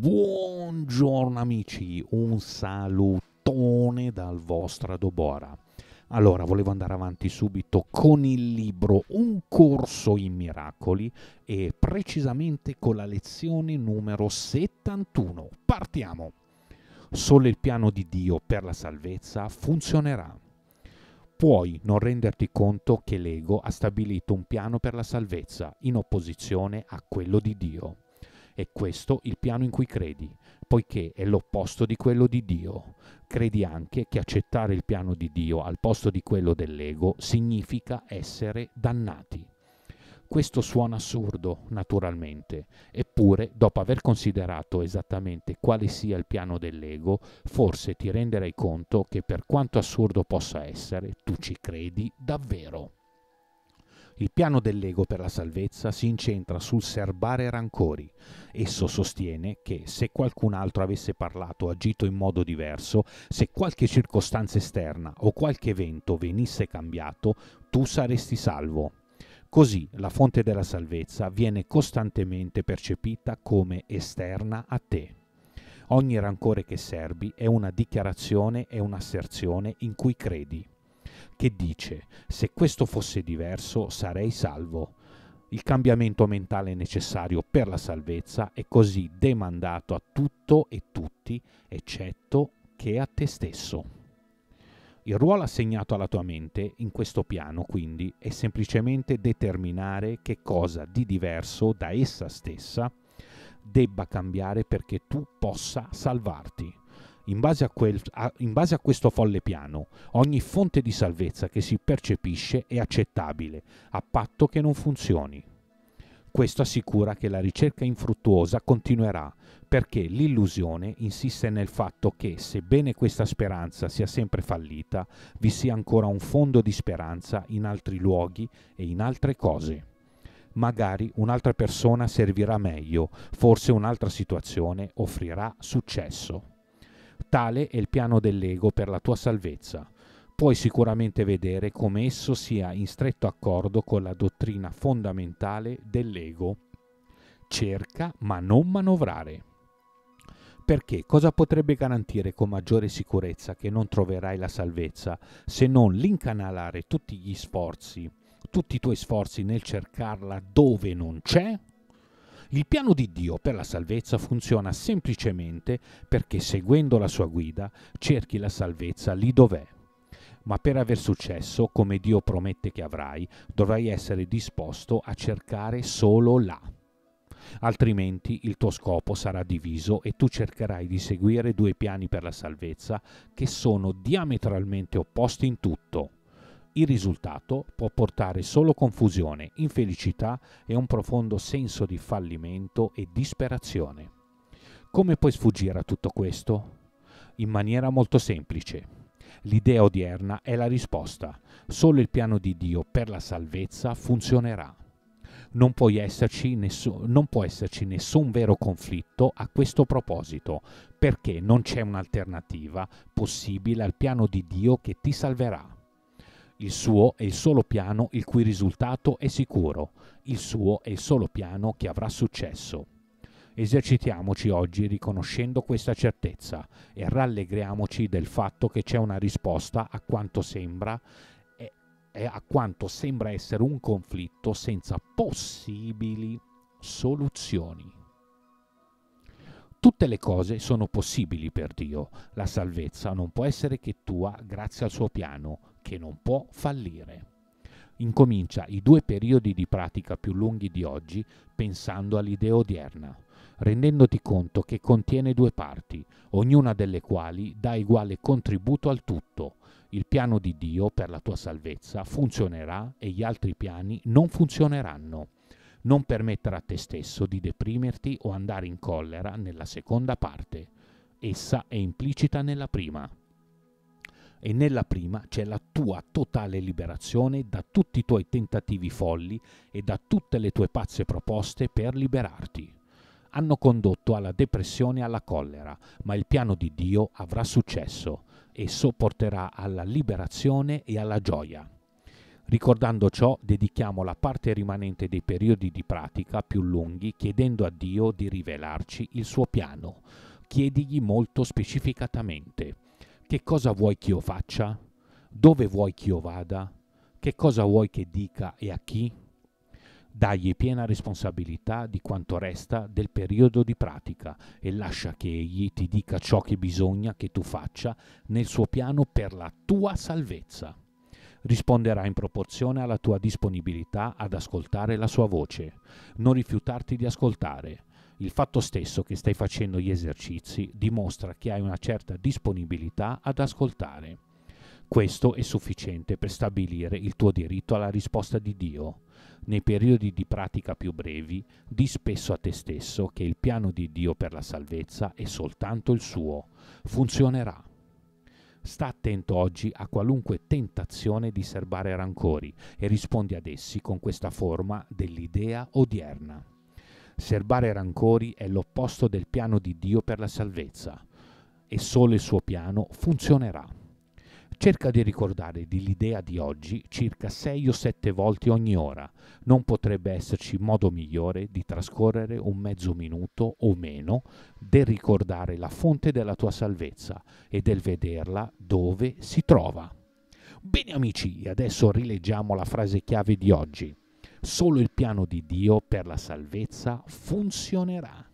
Buongiorno amici, un salutone dal vostro Dobora. Allora, volevo andare avanti subito con il libro Un corso in miracoli e precisamente con la lezione numero 71. Partiamo. Solo il piano di Dio per la salvezza funzionerà. Puoi non renderti conto che l'ego ha stabilito un piano per la salvezza in opposizione a quello di Dio è questo il piano in cui credi, poiché è l'opposto di quello di Dio. Credi anche che accettare il piano di Dio al posto di quello dell'ego significa essere dannati. Questo suona assurdo, naturalmente, eppure, dopo aver considerato esattamente quale sia il piano dell'ego, forse ti renderai conto che per quanto assurdo possa essere, tu ci credi davvero. Il piano dell'ego per la salvezza si incentra sul serbare rancori. Esso sostiene che se qualcun altro avesse parlato o agito in modo diverso, se qualche circostanza esterna o qualche evento venisse cambiato, tu saresti salvo. Così la fonte della salvezza viene costantemente percepita come esterna a te. Ogni rancore che serbi è una dichiarazione e un'asserzione in cui credi che dice se questo fosse diverso sarei salvo. Il cambiamento mentale necessario per la salvezza è così demandato a tutto e tutti, eccetto che a te stesso. Il ruolo assegnato alla tua mente in questo piano, quindi, è semplicemente determinare che cosa di diverso da essa stessa debba cambiare perché tu possa salvarti in base, quel, a, in base, a questo folle piano, ogni fonte di salvezza che si percepisce è accettabile, a patto che non funzioni. Questo assicura che la ricerca infruttuosa continuerà, perché l'illusione insiste nel fatto che, sebbene questa speranza sia sempre fallita, vi sia ancora un fondo di speranza in altri luoghi e in altre cose magari un'altra persona servirà meglio, forse un'altra situazione offrirà successo. Tale è il piano dell'ego per la tua salvezza. Puoi sicuramente vedere come esso sia in stretto accordo con la dottrina fondamentale dell'ego. Cerca ma non manovrare. Perché cosa potrebbe garantire con maggiore sicurezza che non troverai la salvezza se non l'incanalare tutti gli sforzi, tutti i tuoi sforzi nel cercarla dove non c'è il piano di Dio per la salvezza funziona semplicemente perché seguendo la sua guida cerchi la salvezza lì dov'è. Ma per aver successo, come Dio promette che avrai, dovrai essere disposto a cercare solo là. Altrimenti il tuo scopo sarà diviso e tu cercherai di seguire due piani per la salvezza che sono diametralmente opposti in tutto. Il risultato può portare solo confusione, infelicità e un profondo senso di fallimento e disperazione. Come puoi sfuggire a tutto questo? In maniera molto semplice. L'idea odierna è la risposta. Solo il piano di Dio per la salvezza funzionerà. Non, nessun, non, può esserci nessun vero conflitto a questo proposito, perché non c'è un'alternativa possibile al piano di Dio che ti salverà. Il suo è il solo piano il cui risultato è sicuro, il suo è il solo piano che avrà successo. Esercitiamoci oggi riconoscendo questa certezza e rallegriamoci del fatto che c'è una risposta a quanto sembra e a quanto sembra essere un conflitto senza possibili soluzioni. Tutte le cose sono possibili per Dio. La salvezza non può essere che tua grazie al suo piano, che non può fallire. Incomincia i due periodi di pratica più lunghi di oggi pensando all'idea odierna, rendendoti conto che contiene due parti, ognuna delle quali dà uguale contributo al tutto. Il piano di Dio per la tua salvezza funzionerà e gli altri piani non funzioneranno. Non permettere a te stesso di deprimerti o andare in collera nella seconda parte. Essa è implicita nella prima e nella prima c'è la tua totale liberazione da tutti i tuoi tentativi folli e da tutte le tue pazze proposte per liberarti. Hanno condotto alla depressione e alla collera, ma il piano di Dio avrà successo e sopporterà alla liberazione e alla gioia. Ricordando ciò, dedichiamo la parte rimanente dei periodi di pratica più lunghi chiedendo a Dio di rivelarci il suo piano chiedigli molto specificatamente. Che cosa vuoi che io faccia? Dove vuoi che io vada? Che cosa vuoi che dica e a chi? Dagli piena responsabilità di quanto resta del periodo di pratica e lascia che egli ti dica ciò che bisogna che tu faccia nel suo piano per la tua salvezza. Risponderà in proporzione alla tua disponibilità ad ascoltare la sua voce. Non rifiutarti di ascoltare. Il fatto stesso che stai facendo gli esercizi dimostra che hai una certa disponibilità ad ascoltare. Questo è sufficiente per stabilire il tuo diritto alla risposta di Dio. Nei periodi di pratica più brevi, di spesso a te stesso che il piano di Dio per la salvezza è soltanto il suo. Funzionerà. Sta attento oggi a qualunque tentazione di serbare rancori e rispondi ad essi con questa forma dell'idea odierna. Serbare rancori è l'opposto del piano di Dio per la salvezza e solo il suo piano funzionerà. Cerca di ricordare dell'idea di oggi circa sei o sette volte ogni ora. Non potrebbe esserci modo migliore di trascorrere un mezzo minuto o meno del ricordare la fonte della tua salvezza e del vederla dove si trova. Bene amici, adesso rileggiamo la frase chiave di oggi. Solo il piano di Dio per la salvezza funzionerà.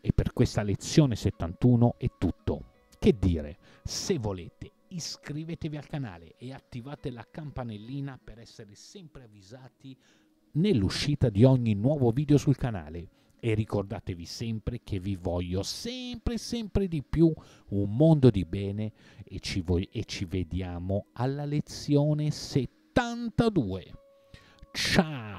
E per questa lezione 71 è tutto. Che dire, se volete iscrivetevi al canale e attivate la campanellina per essere sempre avvisati nell'uscita di ogni nuovo video sul canale e ricordatevi sempre che vi voglio sempre sempre di più un mondo di bene e ci, e ci vediamo alla lezione 72. 是